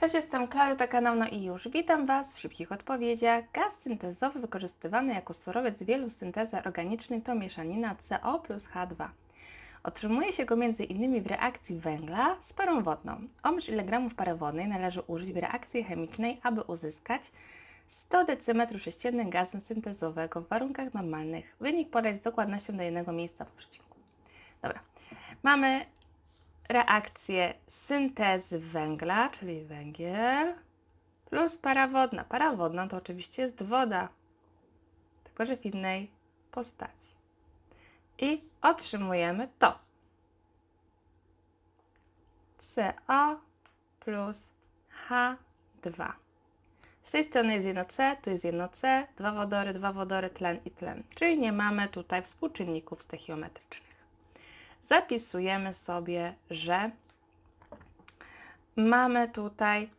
Cześć, jestem Klaudia, to kanał No i już. Witam Was w szybkich odpowiedziach. Gaz syntezowy wykorzystywany jako surowiec w wielu syntezach organicznych to mieszanina CO plus H2. Otrzymuje się go m.in. w reakcji węgla z parą wodną. Omyśl ile gramów pary wodnej należy użyć w reakcji chemicznej, aby uzyskać 100 dm gazu syntezowego w warunkach normalnych. Wynik podaj z dokładnością do jednego miejsca po przecinku. Dobra, mamy reakcję syntezy węgla, czyli węgiel, plus para wodna. Para wodna to oczywiście jest woda, tylko że w innej postaci. I otrzymujemy to. CO plus H2. Z tej strony jest jedno C, tu jest jedno C, dwa wodory, dwa wodory, tlen i tlen. Czyli nie mamy tutaj współczynników stechiometrycznych zapisujemy sobie, że mamy tutaj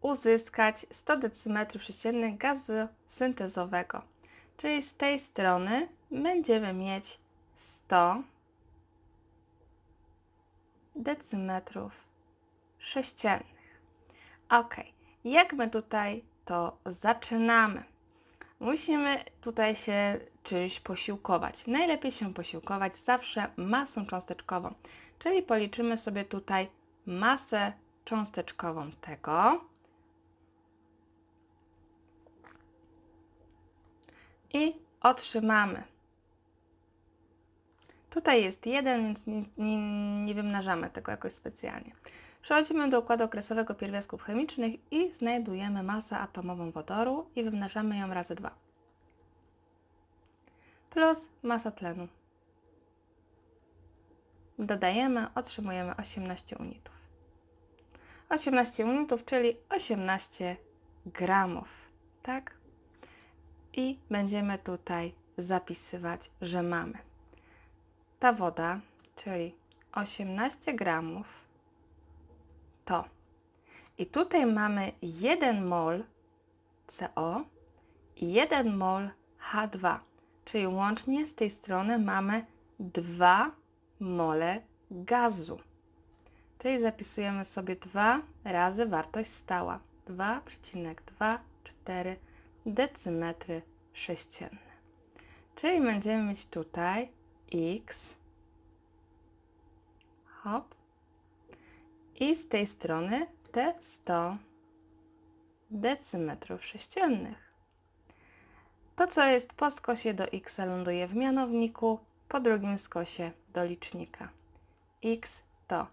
uzyskać 100 decymetrów sześciennych gazu syntezowego. Czyli z tej strony będziemy mieć 100 decymetrów sześciennych. Ok, jak my tutaj to zaczynamy? Musimy tutaj się czymś posiłkować. Najlepiej się posiłkować zawsze masą cząsteczkową, czyli policzymy sobie tutaj masę cząsteczkową tego i otrzymamy. Tutaj jest jeden, więc nie, nie, nie wymnażamy tego jakoś specjalnie. Przechodzimy do układu okresowego pierwiastków chemicznych i znajdujemy masę atomową wodoru i wymnażamy ją razy 2. Plus masa tlenu. Dodajemy, otrzymujemy 18 unitów. 18 unitów, czyli 18 gramów, tak? I będziemy tutaj zapisywać, że mamy. Ta woda, czyli 18 gramów to. I tutaj mamy 1 mol CO i 1 mol H2, czyli łącznie z tej strony mamy 2 mole gazu. Czyli zapisujemy sobie 2 razy wartość stała. 2,24 decymetry sześcienne. Czyli będziemy mieć tutaj x, hop, i z tej strony te 100 decymetrów sześciennych. To, co jest po skosie do x ląduje w mianowniku, po drugim skosie do licznika. x to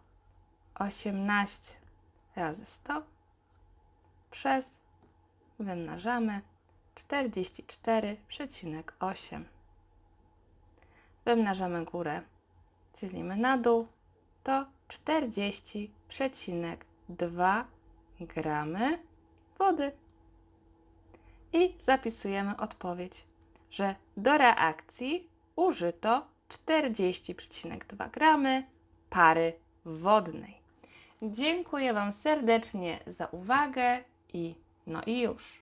18 razy 100 przez wymnażamy 44,8. Wymnażamy górę, dzielimy na dół, to 40,2 gramy wody. I zapisujemy odpowiedź, że do reakcji użyto 40,2 gramy pary wodnej. Dziękuję Wam serdecznie za uwagę i no i już.